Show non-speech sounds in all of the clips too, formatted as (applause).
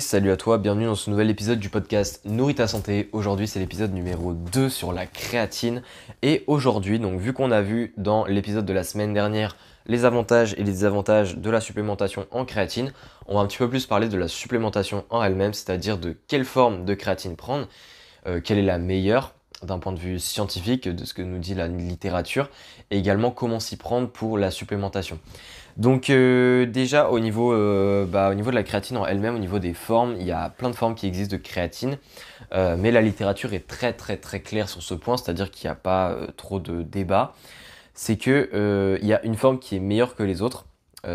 salut à toi, bienvenue dans ce nouvel épisode du podcast Nourris ta santé. Aujourd'hui c'est l'épisode numéro 2 sur la créatine. Et aujourd'hui, donc vu qu'on a vu dans l'épisode de la semaine dernière les avantages et les désavantages de la supplémentation en créatine, on va un petit peu plus parler de la supplémentation en elle-même, c'est-à-dire de quelle forme de créatine prendre, euh, quelle est la meilleure d'un point de vue scientifique, de ce que nous dit la littérature, et également comment s'y prendre pour la supplémentation. Donc euh, déjà au niveau, euh, bah, au niveau de la créatine en elle-même, au niveau des formes, il y a plein de formes qui existent de créatine, euh, mais la littérature est très très très claire sur ce point, c'est-à-dire qu'il n'y a pas trop de débat. C'est que il y a une forme qui est meilleure que les autres,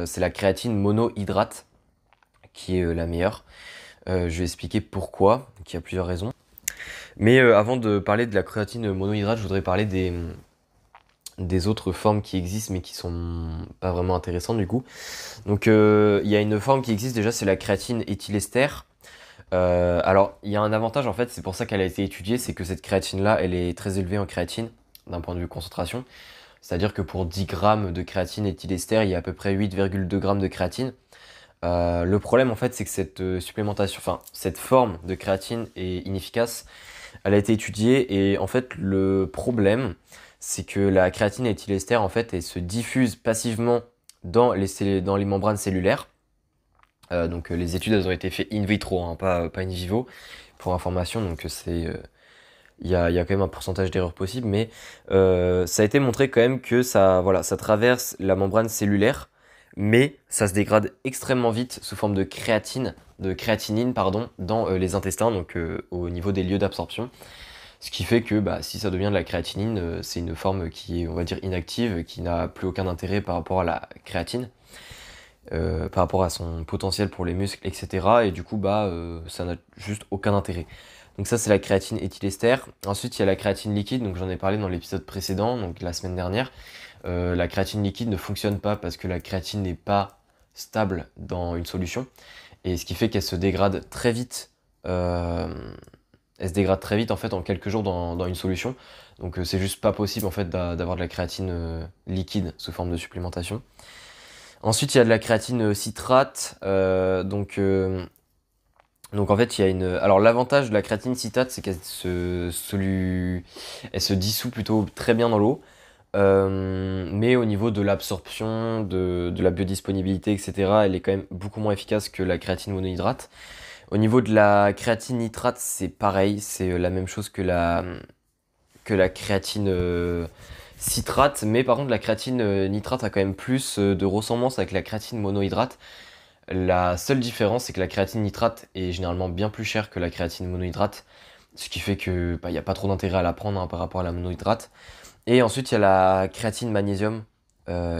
c'est la créatine monohydrate qui est la meilleure. je vais expliquer pourquoi, qu'il y a plusieurs raisons. Mais avant de parler de la créatine monohydrate, je voudrais parler des, des autres formes qui existent mais qui sont pas vraiment intéressantes du coup. Donc euh, il y a une forme qui existe déjà, c'est la créatine éthylester. Euh, alors il y a un avantage en fait, c'est pour ça qu'elle a été étudiée, c'est que cette créatine là, elle est très élevée en créatine d'un point de vue concentration. C'est-à-dire que pour 10 grammes de créatine éthylester, il y a à peu près 8,2 grammes de créatine. Euh, le problème en fait, c'est que cette supplémentation, enfin cette forme de créatine est inefficace. Elle a été étudiée et en fait le problème, c'est que la créatine et en fait, et se diffuse passivement dans les, dans les membranes cellulaires. Euh, donc euh, les études, ont été faites in vitro, hein, euh, pas, in vivo, pour information. Donc c'est... il y, a, quand même un pourcentage d'erreurs possibles. mais ça a été montré quand même que ça, voilà, ça traverse la membrane cellulaire, mais ça se dégrade extrêmement vite sous forme de créatine, de créatinine pardon, dans les intestins, donc au niveau des lieux d'absorption. Ce qui fait que bah, si ça devient de la créatinine, euh, c'est une forme qui est, on va dire, inactive, qui n'a plus aucun intérêt par rapport à la créatine, euh, par rapport à son potentiel pour les muscles, etc. Et du coup, bah, euh, ça n'a juste aucun intérêt. Donc ça, c'est la créatine éthylester. Ensuite, il y a la créatine liquide, donc j'en ai parlé dans l'épisode précédent, donc la semaine dernière. la créatine liquide ne fonctionne pas parce que la créatine n'est pas stable dans une solution, et ce qui fait qu'elle se dégrade très vite elle se dégrade très vite en fait en quelques jours dans, une solution. Donc euh, c'est juste pas possible en fait d'avoir de la créatine euh, liquide sous forme de supplémentation. Ensuite il y a de la créatine euh, citrate. donc donc en fait, il y a une. Alors l'avantage de la créatine citrate, c'est qu'elle se se dissout plutôt très bien dans l'eau. mais au niveau de l'absorption, de... de, la biodisponibilité, etc., elle est quand même beaucoup moins efficace que la créatine monohydrate. Au niveau de la créatine nitrate, c'est pareil, c'est euh, la même chose que la, que la créatine euh, citrate, mais par contre la créatine euh, nitrate a quand même plus de ressemblance avec la créatine monohydrate. La seule différence, c'est que la créatine nitrate est généralement bien plus chère que la créatine monohydrate, ce qui fait que il bah, n'y a pas trop d'intérêt à la prendre hein, par rapport à la monohydrate. Et ensuite, il y a la créatine magnésium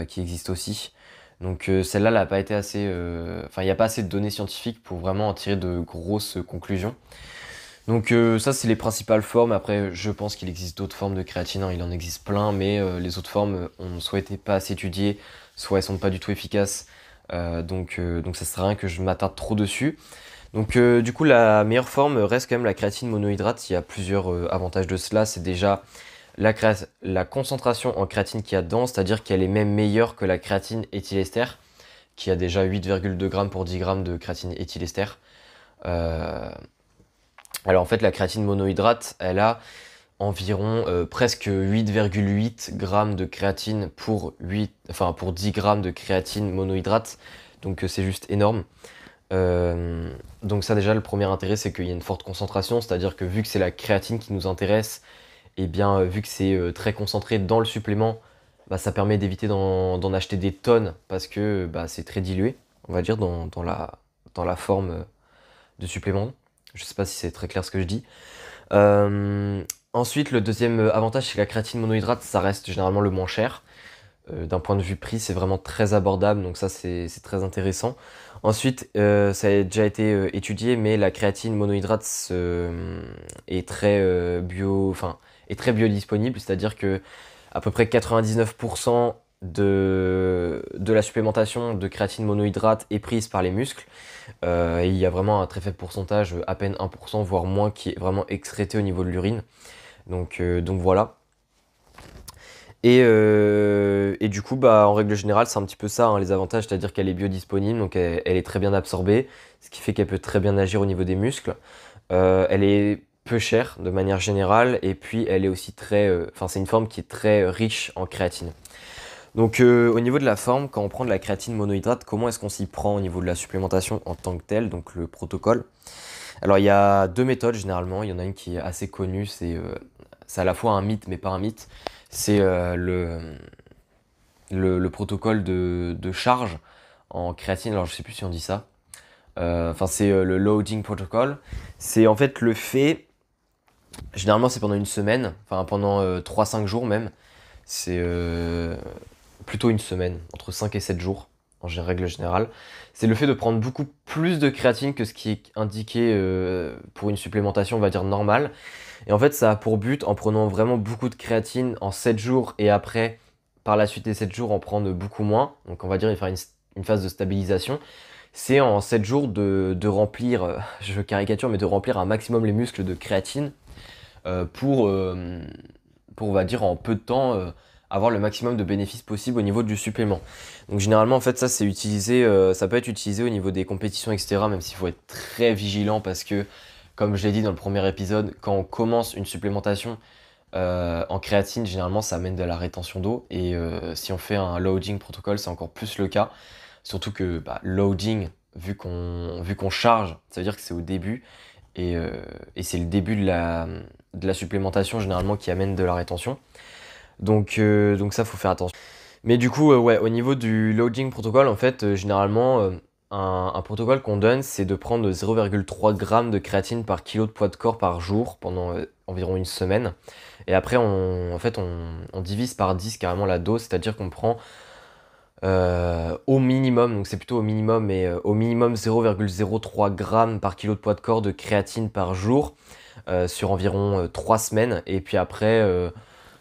qui existe aussi, donc euh, celle-là, n'a pas été assez. Euh, enfin, il n'y a pas assez de données scientifiques pour vraiment en tirer de grosses conclusions. Donc euh, ça, c'est les principales formes. Après, je pense qu'il existe d'autres formes de créatine, hein, il en existe plein, mais les autres formes, on soit souhaitait pas assez étudiées, soit elles sont pas du tout efficaces. donc, donc ça sert rien que je m'attarde trop dessus. Donc du coup, la meilleure forme reste quand même la créatine monohydrate. Il y a plusieurs avantages de cela. C'est déjà la, concentration en créatine qu'il y a dedans, c'est-à-dire qu'elle est même meilleure que la créatine éthylester, qui a déjà 8,2 grammes pour 10 grammes de créatine éthylester. Euh, alors en fait, la créatine monohydrate, elle a environ euh, presque 8,8 grammes de créatine pour, 8, enfin, pour 10 grammes de créatine monohydrate. Donc euh, c'est juste énorme. donc ça déjà, le premier intérêt, c'est qu'il y a une forte concentration, c'est-à-dire que vu que c'est la créatine qui nous intéresse, et eh bien euh, vu que c'est euh, très concentré dans le supplément, bah, ça permet d'éviter d'en acheter des tonnes parce que bah, c'est très dilué, on va dire, dans, la, forme euh, de supplément. Je ne sais pas si c'est très clair ce que je dis. ensuite, le deuxième avantage, c'est que la créatine monohydrate, ça reste généralement le moins cher. Euh, d'un point de vue prix, c'est vraiment très abordable, donc ça c'est très intéressant. Ensuite, euh, ça a déjà été euh, étudié, mais la créatine monohydrate est très bio, enfin très biodisponible, c'est-à-dire que à peu près 99% de, la supplémentation de créatine monohydrate est prise par les muscles. et il y a vraiment un très faible pourcentage, à peine 1%, voire moins, qui est vraiment excrété au niveau de l'urine. Donc, donc voilà. Euh, et, du coup, bah, en règle générale, c'est un petit peu ça, hein, les avantages, c'est-à-dire qu'elle est biodisponible, donc elle, est très bien absorbée, ce qui fait qu'elle peut très bien agir au niveau des muscles. Euh, elle est peu chère de manière générale, et puis elle est aussi très... Euh, enfin, c'est une forme qui est très riche en créatine. Donc au niveau de la forme, quand on prend de la créatine monohydrate, comment est-ce qu'on s'y prend au niveau de la supplémentation en tant que telle, donc le protocole Alors il y a deux méthodes généralement, il y en a une qui est assez connue, c'est à la fois un mythe mais pas un mythe c'est euh, le, le, protocole de, charge en créatine. Alors, je sais plus si on dit ça. Euh, enfin, c'est euh, le loading protocol. C'est en fait le fait. Généralement, c'est pendant une semaine, enfin pendant 3-5 jours même. C'est plutôt une semaine, entre 5 et 7 jours en règle générale, c'est le fait de prendre beaucoup plus de créatine que ce qui est indiqué euh, pour une supplémentation, on va dire normale. Et en fait, ça a pour but, en prenant vraiment beaucoup de créatine en 7 jours et après, par la suite des 7 jours, en prendre beaucoup moins. Donc, on va dire faire une, une phase de stabilisation. C'est en 7 jours de, remplir, euh, (laughs) je caricature, mais de remplir un maximum les muscles de créatine euh, pour, pour, on va dire, en peu de temps avoir le maximum de bénéfices possible au niveau du supplément. Donc généralement en fait ça c'est utilisé, euh, ça peut être utilisé au niveau des compétitions etc. Même s'il faut être très vigilant parce que comme je l'ai dit dans le premier épisode, quand on commence une supplémentation euh, en créatine, généralement ça amène de la rétention d'eau et euh, si on fait un loading protocole c'est encore plus le cas. Surtout que bah, loading vu qu'on vu qu'on charge, ça veut dire que c'est au début et, c'est le début de la, de la supplémentation généralement qui amène de la rétention. Donc, euh, donc ça, faut faire attention. Mais du coup, euh, ouais, au niveau du loading protocole, en fait, euh, généralement, un, protocole qu'on donne, c'est de prendre 0,3 g de créatine par kilo de poids de corps par jour pendant environ une semaine. Et après, on, en fait, on, divise par 10 carrément la dose, c'est-à-dire qu'on prend au minimum, donc c'est plutôt au minimum, mais au minimum 0,03 g par kilo de poids de corps de créatine par jour sur environ 3 semaines. Et puis après,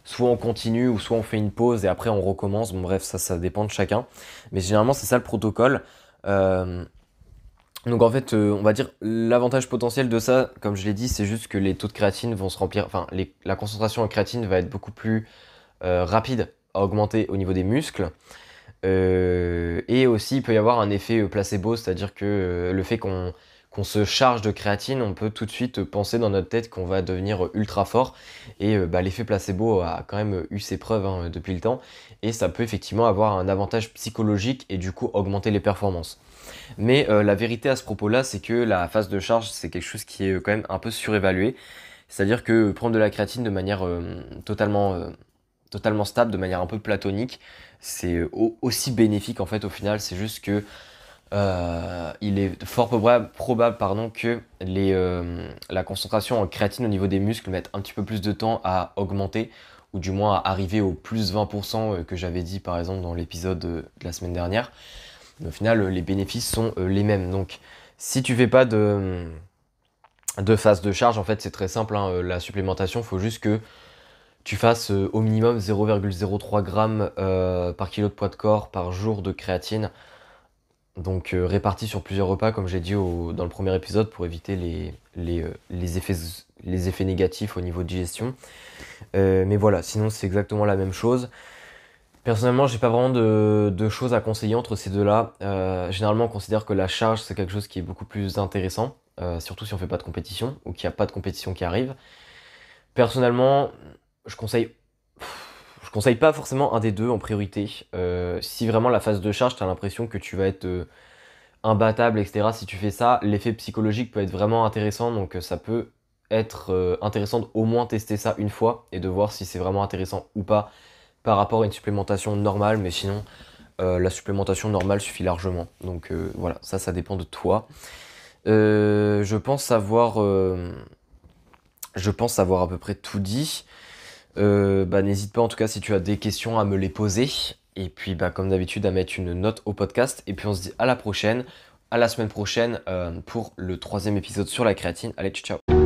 soit on continue ou soit on fait une pause et après on recommence. Bon, bref, ça, ça dépend de chacun. Mais généralement, c'est ça le protocole. Euh, donc en fait, euh, on va dire l'avantage potentiel de ça, comme je l'ai dit, c'est juste que les taux de créatine vont se remplir, enfin la concentration en créatine va être beaucoup plus euh, rapide à augmenter au niveau des muscles. et aussi, il peut y avoir un effet placebo, c'est-à-dire que le fait qu'on qu'on se charge de créatine, on peut tout de suite penser dans notre tête qu'on va devenir ultra fort. Et euh, bah, l'effet placebo a quand même eu ses preuves hein, depuis le temps. Et ça peut effectivement avoir un avantage psychologique et du coup augmenter les performances. Mais euh, la vérité à ce propos-là, c'est que la phase de charge, c'est quelque chose qui est euh, quand même un peu surévalué. C'est-à-dire que prendre de la créatine de manière totalement, totalement stable, de manière un peu platonique, c'est aussi bénéfique en fait au final. C'est juste que euh, il est fort probable, pardon, que euh, la concentration en créatine au niveau des muscles mette un petit peu plus de temps à augmenter, ou du moins à arriver au plus 20% euh, que j'avais dit par exemple dans l'épisode de la semaine dernière. au final, les bénéfices sont les mêmes. Donc si tu fais pas de, phase de charge, en fait c'est très simple, hein, la supplémentation, il faut juste que tu fasses au minimum 0,03 g par kilo de poids de corps par jour de créatine donc euh, réparti sur plusieurs repas, comme j'ai dit au, dans le premier épisode, pour éviter les, les, euh, les, effets, les effets, négatifs au niveau de digestion. Euh, mais voilà, sinon c'est exactement la même chose. Personnellement, j'ai pas vraiment de, de, choses à conseiller entre ces deux-là. généralement, on considère que la charge, c'est quelque chose qui est beaucoup plus intéressant, surtout si on fait pas de compétition ou qu'il y a pas de compétition qui arrive. Personnellement, je conseille conseille pas forcément un des deux en priorité. Euh, si vraiment la phase de charge, tu as l'impression que tu vas être euh, imbattable, etc. Si tu fais ça, l'effet psychologique peut être vraiment intéressant. Donc euh, ça peut être intéressant d'au au moins tester ça une fois et de voir si c'est vraiment intéressant ou pas par rapport à une supplémentation normale. Mais sinon, la supplémentation normale suffit largement. Donc voilà, ça, ça dépend de toi. je pense je pense avoir à peu près tout dit. Euh, bah, N'hésite pas en tout cas si tu as des questions à me les poser. Et puis bah, comme d'habitude à mettre une note au podcast. Et puis on se dit à la prochaine, à la semaine prochaine euh, pour le troisième épisode sur la créatine. Allez, ciao ciao